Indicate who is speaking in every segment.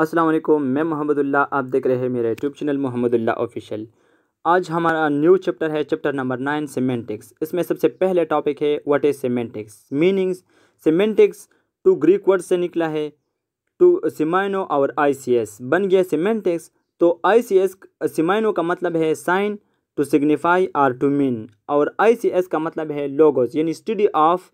Speaker 1: असल मैं मोहम्मदुल्ला आप देख रहे हैं मेरा यूट्यूब चैनल मोहम्मदुल्ला ऑफिशियल आज हमारा न्यू चैप्टर है चैप्टर नंबर नाइन सीमेंटिक्स इसमें सबसे पहले टॉपिक है what is semantics meanings semantics two Greek word से निकला है टू सिमाइनो और आईसीएस बन गया सीमेंटिक्स तो आईसीएस सिमाइनो का मतलब है sign to signify or to mean और आईसीएस का मतलब है लोगोस यानी study of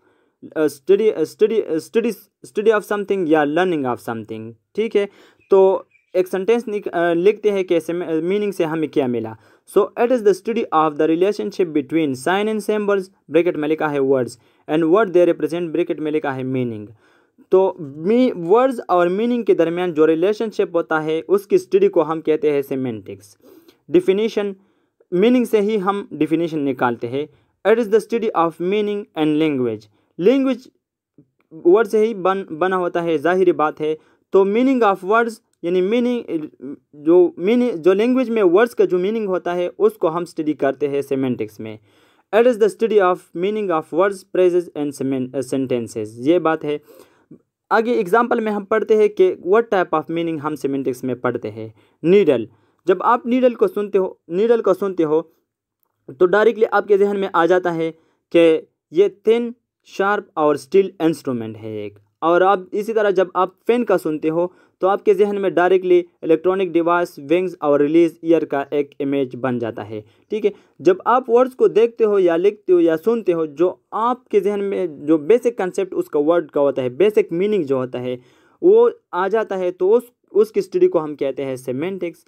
Speaker 1: study study study study of something या लर्निंग ऑफ समथिंग ठीक है तो एक सेंटेंस लिखते हैं कैसे मीनिंग से हमें क्या मिला so it is the study of the relationship between sign and symbols bracket में लिखा है words and word they represent bracket में लिखा है मीनिंग तो मी वर्ड्स और मीनिंग के दरमियान जो रिलेशनशिप होता है उसकी स्टडी को हम कहते हैं सेमेंटिक्स डिफिनीशन मीनिंग से ही हम डिफिनीशन निकालते हैं it is the study of meaning and language language word से ही बन बना होता है जाहिर बात है तो मीनिंग ऑफ वर्ड्स यानी मीनिंग जो मीनिंग जो लैंग्वेज में वर्ड्स का जो मीनिंग होता है उसको हम स्टडी करते हैं सेमेंटिक्स में it is the study of meaning of words phrases and sentences ये बात है आगे एग्जाम्पल में हम पढ़ते हैं कि वट टाइप ऑफ मीनिंग हम सेमेंटिक्स में पढ़ते हैं नीडल जब आप नीडल को सुनते हो नीडल को सुनते हो तो डायरेक्टली आपके जहन में आ जाता है कि ये थिन शार्प और स्टील इंस्ट्रूमेंट है एक और आप इसी तरह जब आप फैन का सुनते हो तो आपके जहन में डायरेक्टली इलेक्ट्रॉनिक डिवाइस विंग्स और रिलीज ईयर का एक इमेज बन जाता है ठीक है जब आप वर्ड्स को देखते हो या लिखते हो या सुनते हो जो आपके जहन में जो बेसिक कंसेप्ट उसका वर्ड का होता है बेसिक मीनिंग जो होता है वो आ जाता है तो उस उसकी स्टडी को हम कहते हैं सेमेंटिक्स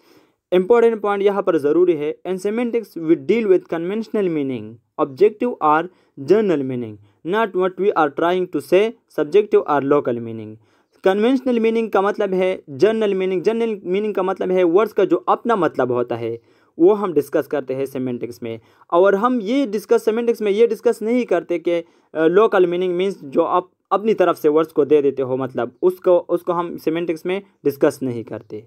Speaker 1: इंपॉर्टेंट पॉइंट यहाँ पर ज़रूरी है and semantics we deal with conventional meaning objective or general meaning not what we are trying to say subjective or local meaning conventional meaning का मतलब है जनरल मीनिंग जनरल मीनिंग का मतलब है वर्ड्स का जो अपना मतलब होता है वो हम डिस्कस करते हैं सेमेंटिक्स में और हम ये डिस्कस सेमेंटिक्स में ये डिस्कस नहीं करते कि लोकल मीनिंग मीन्स जो आप अपनी तरफ से वर्ड्स को दे देते हो मतलब उसको उसको हम सेमेंटिक्स में डिस्कस नहीं करते